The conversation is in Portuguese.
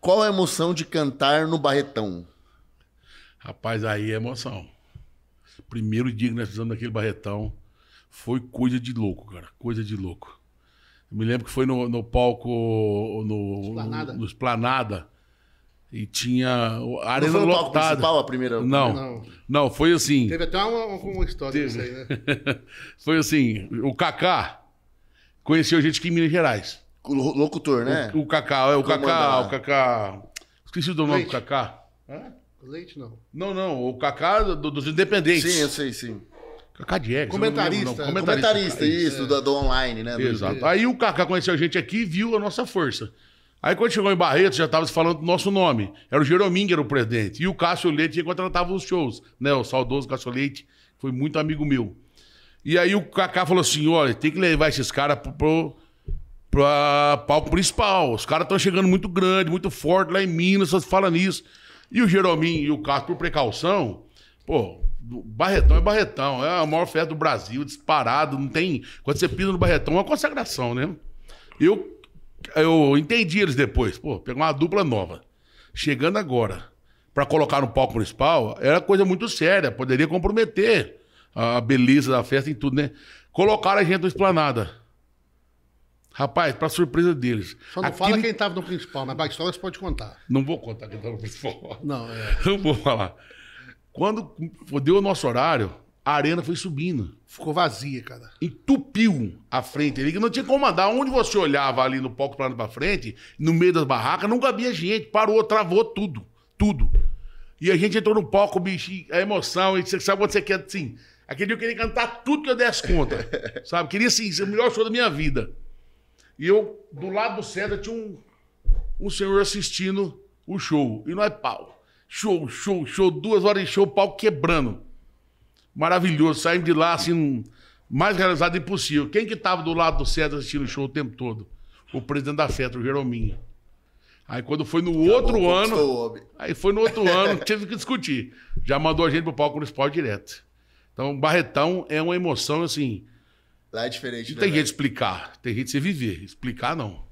Qual a emoção de cantar no Barretão? Rapaz, aí é emoção. Primeiro dia que nós fizemos naquele Barretão foi coisa de louco, cara. Coisa de louco. Eu me lembro que foi no, no palco. No Esplanada. No, no Esplanada. E tinha a arena não foi no palco principal a primeira? Não, não, não. foi assim. Teve até uma, uma história disso aí, né? foi assim: o Kaká conheceu a gente aqui em Minas Gerais locutor, né? O, o Cacá, é o Cacá, o Cacá. Esqueci do nome do Cacá. Hã? Leite, não. Não, não, o Cacá do, dos Independentes. Sim, eu sei, sim. Cacá de Comentarista, não lembro, não. comentarista. Comentarista, isso, é. do, do, online, né? Exato. Aí o Cacá conheceu a gente aqui e viu a nossa força. Aí quando chegou em Barreto, já estava falando do nosso nome. Era o Jerominho que era o presidente. E o Cássio Leite que contratava os shows, né? O saudoso Cássio Leite, foi muito amigo meu. E aí o Cacá falou assim: olha, tem que levar esses caras pro, pro pra palco principal. Os caras estão chegando muito grande, muito forte lá em Minas, só se fala nisso. E o Jerominho e o Carlos, por precaução, pô, Barretão é Barretão, é a maior festa do Brasil, disparado, não tem. Quando você pisa no Barretão, é uma consagração, né? Eu, eu entendi eles depois, pô, pegar uma dupla nova. Chegando agora, para colocar no palco principal, era coisa muito séria, poderia comprometer a beleza da festa e tudo, né? Colocaram a gente no esplanada. Rapaz, para surpresa deles. Só não fala quem estava no principal, mas né? backstory você pode contar. Não vou contar quem estava no principal. Não, é. Não vou falar. Quando deu o nosso horário, a arena foi subindo. Ficou vazia, cara. Entupiu a frente ali, que não tinha como andar. Onde você olhava ali no palco plano para frente, no meio das barracas, não cabia gente. Parou, travou tudo. Tudo. E a gente entrou no palco, bicho, a emoção, e você sabe quando você quer, assim. Aquele dia eu queria cantar tudo que eu desse conta. sabe? Queria, assim, ser o melhor show da minha vida. E eu, do lado do César, tinha um, um senhor assistindo o show. E não é pau. Show, show, show. Duas horas de show, pau quebrando. Maravilhoso. Saímos de lá, assim, mais realizado impossível. Quem que tava do lado do César assistindo o show o tempo todo? O presidente da FETRO, o Jerominho. Aí quando foi no Acabou, outro ano. Aí foi no outro ano, tive que discutir. Já mandou a gente pro palco no esporte direto. Então, Barretão é uma emoção, assim. Lá é diferente. Não tem né, jeito de explicar, tem jeito de você viver. Explicar não.